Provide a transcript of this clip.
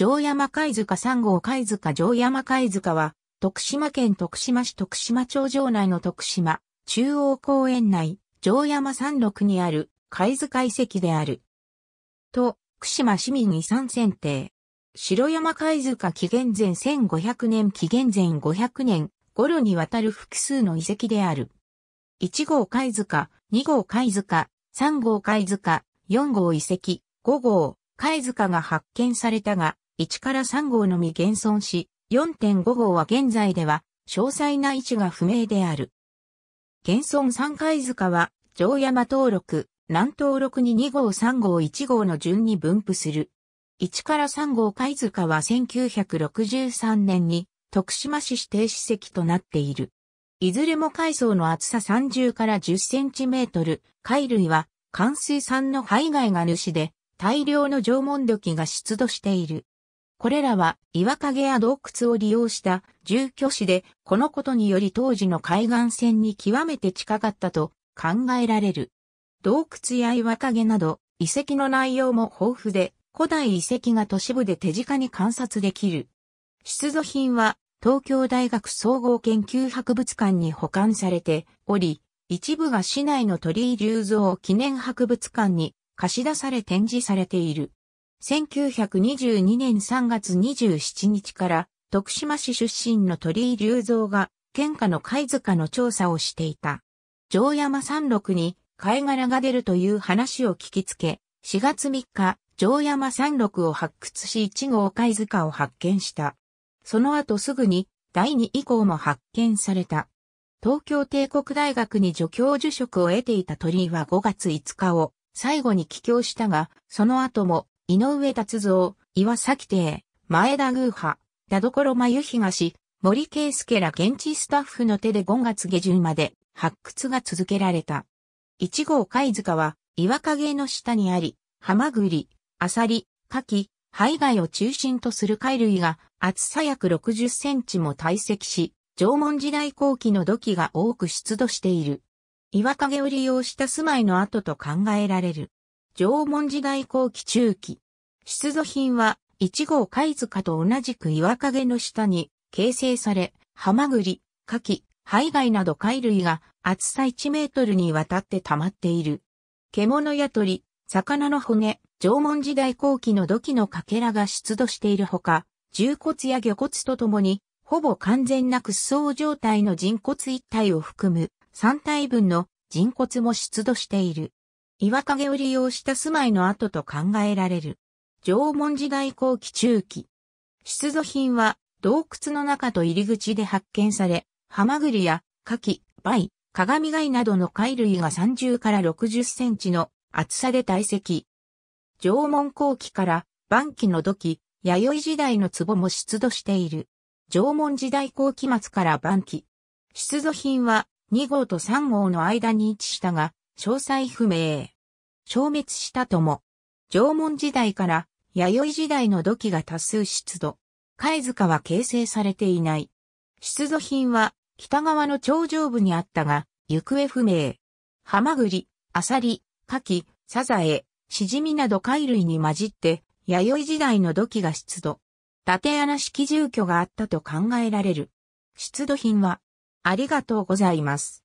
城山貝塚3号貝塚城山貝塚は、徳島県徳島市徳島町城内の徳島、中央公園内、城山山麓にある貝塚遺跡である。と、福島市民遺産選定。城山貝塚紀元前1500年紀元前500年頃にわたる複数の遺跡である。1号貝塚、2号貝塚、3号貝塚、4号遺跡、5号貝塚が発見されたが、1から3号のみ現存し、4.5号は現在では、詳細な位置が不明である。現存三階塚は、城山登録、南登録に2号3号1号の順に分布する。1から3号貝塚は1963年に徳島市指定史跡となっている。いずれも海藻の厚さ30から10センチメートル、貝類は、寒水産の肺貝が主で、大量の縄文土器が出土している。これらは岩陰や洞窟を利用した住居地で、このことにより当時の海岸線に極めて近かったと考えられる。洞窟や岩陰など遺跡の内容も豊富で、古代遺跡が都市部で手近に観察できる。出土品は東京大学総合研究博物館に保管されており、一部が市内の鳥居隆造記念博物館に貸し出され展示されている。1922年3月27日から徳島市出身の鳥居隆造が県下の貝塚の調査をしていた。城山山麓に貝殻が出るという話を聞きつけ、4月3日、城山山麓を発掘し1号貝塚を発見した。その後すぐに第2以降も発見された。東京帝国大学に助教授職を得ていた鳥居は5月5日を最後に帰郷したが、その後も井上達造、岩崎邸、前田偶派、田所真由東、森圭介ら現地スタッフの手で5月下旬まで発掘が続けられた。1号貝塚は岩陰の下にあり、ハマグリ、アサリ、カキ、海外を中心とする貝類が厚さ約60センチも堆積し、縄文時代後期の土器が多く出土している。岩陰を利用した住まいの跡と考えられる。縄文時代後期中期。出土品は、一号貝塚と同じく岩陰の下に形成され、ハマグリ、カキ、ハイガイなど貝類が厚さ1メートルにわたって溜まっている。獣や鳥、魚の骨、縄文時代後期の土器のかけらが出土しているほか、重骨や魚骨とともに、ほぼ完全な屈葬状態の人骨一体を含む3体分の人骨も出土している。岩陰を利用した住まいの跡と考えられる。縄文時代後期中期。出土品は洞窟の中と入り口で発見され、ハマグリやカキ、バイ、鏡貝などの貝類が30から60センチの厚さで堆積。縄文後期から晩期の土器、弥生時代の壺も出土している。縄文時代後期末から晩期。出土品は2号と3号の間に位置したが、詳細不明。消滅したとも。縄文時代から弥生時代の土器が多数出土。貝塚は形成されていない。出土品は北側の頂上部にあったが、行方不明。ハマグリ、アサリ、カキ、サザエ、シジミなど貝類に混じって、弥生時代の土器が出土。縦穴式住居があったと考えられる。出土品は、ありがとうございます。